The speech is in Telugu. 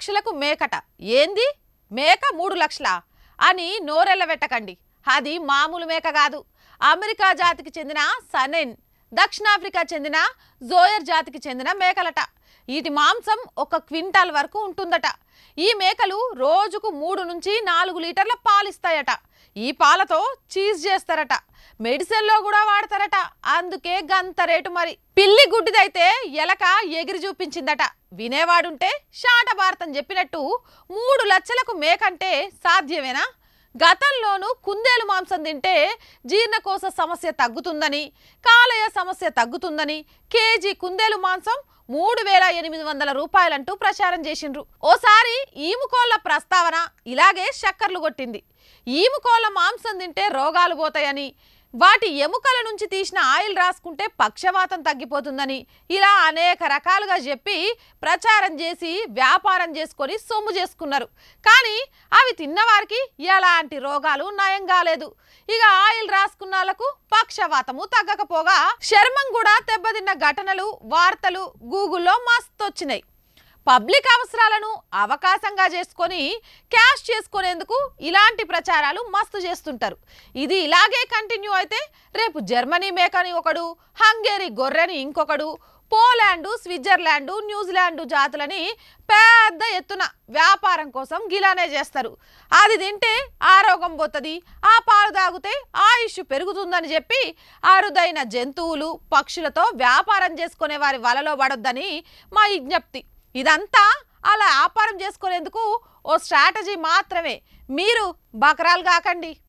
లక్షలకు మేకట ఏంది మేక మూడు లక్షల అని నోరెళ్ళబెట్టకండి అది మామూలు మేక కాదు అమెరికా జాతికి చెందిన సనెన్ దక్షిణాఫ్రికా చెందిన జోయర్ జాతికి చెందిన మేకలట ఇది మాంసం ఒక క్వింటాల్ వరకు ఉంటుందట ఈ మేకలు రోజుకు మూడు నుంచి నాలుగు లీటర్ల పాలిస్తాయట ఈ పాలతో చీజ్ చేస్తారట మెడిసిన్లో కూడా వాడతారట అందుకే గంత రేటు మరి పిల్లి గుడ్డిదైతే ఎలక ఎగిరి చూపించిందట వినేవాడుంటే భారతం చెప్పినట్టు మూడు లక్షలకు మేకంటే సాధ్యమేనా గతంలోనూ కుందేలు మాంసం తింటే జీర్ణకోశ సమస్య తగ్గుతుందని కాలేయ సమస్య తగ్గుతుందని కేజీ కుందేలు మాంసం మూడు వేల ఎనిమిది వందల రూపాయలంటూ ప్రచారం చేసిండ్రు ఓసారి ఈముకోళ్ల ప్రస్తావన ఇలాగే చక్కర్లు కొట్టింది ఈముకోళ్ల మాంసం తింటే రోగాలు పోతాయని వాటి ఎముకల నుంచి తీసిన ఆయిల్ రాసుకుంటే పక్షవాతం తగ్గిపోతుందని ఇలా అనేక రకాలుగా చెప్పి ప్రచారం చేసి వ్యాపారం చేసుకొని సొమ్ము చేసుకున్నారు కానీ అవి తిన్నవారికి ఎలాంటి రోగాలు నయం కాలేదు ఇక ఆయిల్ రాసుకున్న వాళ్ళకు పక్షవాతము తగ్గకపోగా శర్మం కూడా దెబ్బతిన్న ఘటనలు వార్తలు గూగుల్లో మస్తు వచ్చినాయి పబ్లిక్ అవసరాలను అవకాశంగా చేసుకొని క్యాష్ చేసుకునేందుకు ఇలాంటి ప్రచారాలు మస్తు చేస్తుంటారు ఇది ఇలాగే కంటిన్యూ అయితే రేపు జర్మనీ మేకని ఒకడు హంగేరీ గొర్రెని ఇంకొకడు పోలాండు స్విట్జర్లాండు న్యూజిలాండు జాతులని పెద్ద ఎత్తున వ్యాపారం కోసం గిలానే చేస్తారు అది తింటే ఆరోగ్యం పోతుంది ఆ పాలు తాగితే ఆయుష్ పెరుగుతుందని చెప్పి అరుదైన జంతువులు పక్షులతో వ్యాపారం చేసుకునే వారి వలలో పడొద్దని మా విజ్ఞప్తి ఇదంతా అలా వ్యాపారం చేసుకునేందుకు ఓ స్ట్రాటజీ మాత్రమే మీరు బకరాలు కాకండి